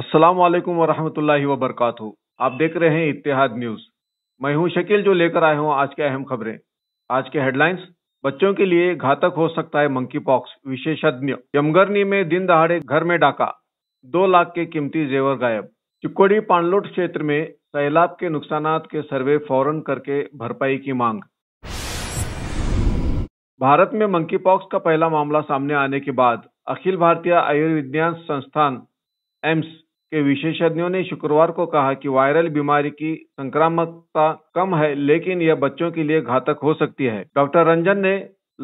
अस्सलाम वालेकुम वरहमतुल्लाहि वबरकातु आप देख रहे हैं इतिहाद न्यूज मैं हूं शकील जो लेकर आया हूं आज के अहम खबरें आज के हेडलाइंस बच्चों के लिए घातक हो सकता है मंकी पॉक्स विशेषज्ञ यमगरनी में दिन दहाड़े घर में डाका दो लाख के कीमती जेवर गायब चिक्कोड़ी पांडलोट क्षेत्र में सैलाब के नुकसान के सर्वे फौरन करके भरपाई की मांग भारत में मंकी पॉक्स का पहला मामला सामने आने के बाद अखिल भारतीय आयुर्विज्ञान संस्थान एम्स के विशेषज्ञों ने शुक्रवार को कहा कि वायरल बीमारी की संक्रामकता कम है लेकिन यह बच्चों के लिए घातक हो सकती है डॉक्टर रंजन ने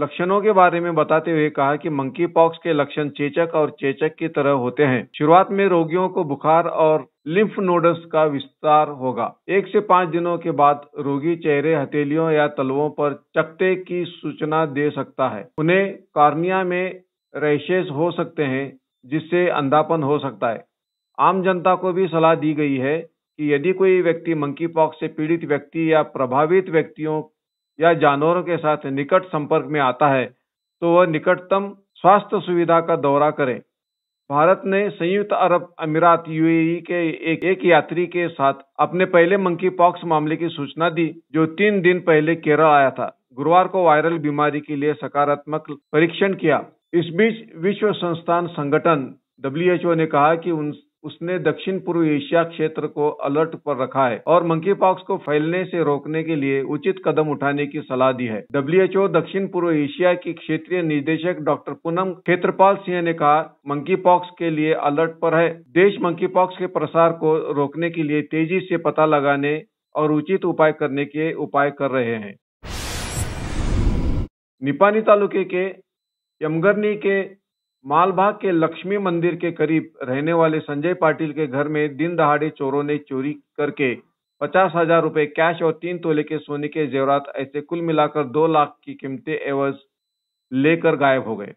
लक्षणों के बारे में बताते हुए कहा कि मंकी पॉक्स के लक्षण चेचक और चेचक की तरह होते हैं शुरुआत में रोगियों को बुखार और लिम्फ नोड्स का विस्तार होगा एक से पाँच दिनों के बाद रोगी चेहरे हथेलियों या तलवों पर चकते की सूचना दे सकता है उन्हें कार्निया में रैशेज हो सकते हैं जिससे अंधापन हो सकता है आम जनता को भी सलाह दी गई है कि यदि कोई व्यक्ति मंकी पॉक्स से पीड़ित व्यक्ति या प्रभावित व्यक्तियों या जानवरों के साथ निकट संपर्क में आता है तो वह निकटतम स्वास्थ्य सुविधा का दौरा करे भारत ने संयुक्त अरब अमीरात यूएई के एक, एक यात्री के साथ अपने पहले मंकी पॉक्स मामले की सूचना दी जो तीन दिन पहले केरल आया था गुरुवार को वायरल बीमारी के लिए सकारात्मक परीक्षण किया इस बीच विश्व संस्थान संगठन डब्ल्यू ने कहा कि उन उसने दक्षिण पूर्व एशिया क्षेत्र को अलर्ट पर रखा है और मंकी पॉक्स को फैलने से रोकने के लिए उचित कदम उठाने की सलाह दी है डब्ल्यू दक्षिण पूर्व एशिया की क्षेत्रीय निदेशक डॉक्टर पूनम क्षेत्रपाल सिंह ने कहा मंकी पॉक्स के लिए अलर्ट पर है देश मंकी पॉक्स के प्रसार को रोकने के लिए तेजी से पता लगाने और उचित उपाय करने के उपाय कर रहे हैं निपानी तालुके के यमगरनी के मालभाग के लक्ष्मी मंदिर के करीब रहने वाले संजय पाटिल के घर में दिन दहाड़े चोरों ने चोरी करके पचास हजार रुपए कैश और तीन तोले के सोने के जेवरात ऐसे कुल मिलाकर दो लाख की कीमतें एवज लेकर गायब हो गए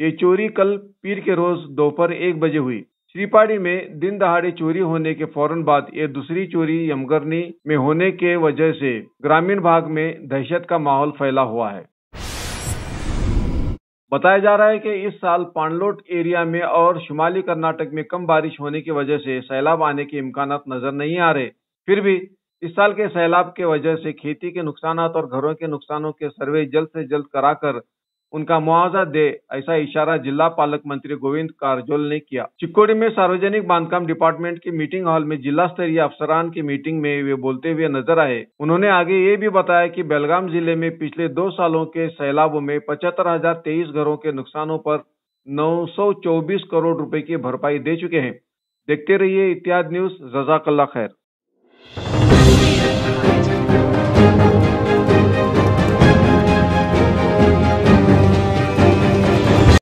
ये चोरी कल पीर के रोज दोपहर एक बजे हुई श्रीपाड़ी में दिन दहाड़े चोरी होने के फौरन बाद ये दूसरी चोरी यमगरनी में होने के वजह से ग्रामीण भाग में दहशत का माहौल फैला हुआ है बताया जा रहा है कि इस साल पांडलोट एरिया में और शुमाली कर्नाटक में कम बारिश होने की वजह से सैलाब आने के इम्कान नजर नहीं आ रहे फिर भी इस साल के सैलाब के वजह से खेती के नुकसान और घरों के नुकसानों के सर्वे जल्द से जल्द कराकर उनका मुआवजा दे ऐसा इशारा जिला पालक मंत्री गोविंद कारजोल ने किया चिक्कोड़ी में सार्वजनिक बांधकाम डिपार्टमेंट की मीटिंग हॉल में जिला स्तरीय अफसरान की मीटिंग में वे बोलते हुए नजर आए उन्होंने आगे ये भी बताया कि बेलगाम जिले में पिछले दो सालों के सैलाबों में पचहत्तर घरों के नुकसानों पर चौबीस करोड़ रूपए की भरपाई दे चुके हैं देखते रहिए इत्यादि न्यूज जजाकल्ला खैर